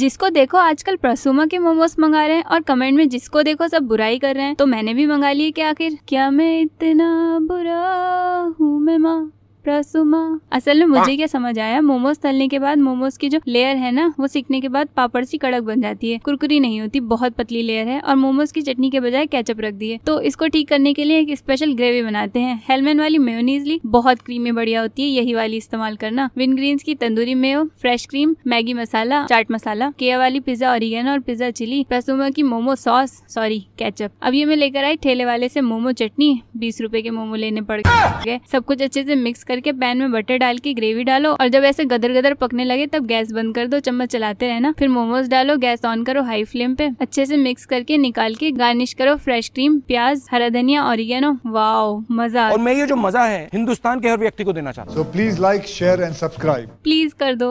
जिसको देखो आजकल प्रसूमा के मोमोज मंगा रहे हैं और कमेंट में जिसको देखो सब बुराई कर रहे हैं तो मैंने भी मंगा लिए क्या आखिर क्या मैं इतना बुरा हूँ मैं माँ प्रसुमा असल में हाँ। मुझे क्या समझ आया मोमोज तलने के बाद मोमोज की जो लेयर है ना वो सीखने के बाद पापड़ सी कड़क बन जाती है कुरकुरी नहीं होती बहुत पतली लेयर है और मोमोज की चटनी के बजाय कैचअप रख दिए तो इसको ठीक करने के लिए एक स्पेशल ग्रेवी बनाते हैं हेलमेन वाली मेयोनीज ली बहुत क्रीमें बढ़िया होती है यही वाली इस्तेमाल करना विनग्रीन्स की tandoori mayo fresh cream Maggi masala chaat masala Keya वाली पिज्जा ऑरिगेनो और पिज्जा चिली प्रसुमा की मोमो सॉस सॉरी कैचअप अब ये मैं लेकर आई ठेले वाले से मोमो चटनी बीस रूपए के मोमो लेने पड़ गए सब कुछ अच्छे से मिक्स करके पैन में बटर डाल के ग्रेवी डालो और जब ऐसे गदर गदर पकने लगे तब गैस बंद कर दो चम्मच चलाते रहना फिर मोमोज डालो गैस ऑन करो हाई फ्लेम पे अच्छे से मिक्स करके निकाल के गार्निश करो फ्रेश क्रीम प्याज हरा धनिया और वाओ मजा और मैं ये जो मजा है हिंदुस्तान के हर व्यक्ति को देना चाहता हूँ please like share and subscribe please कर दो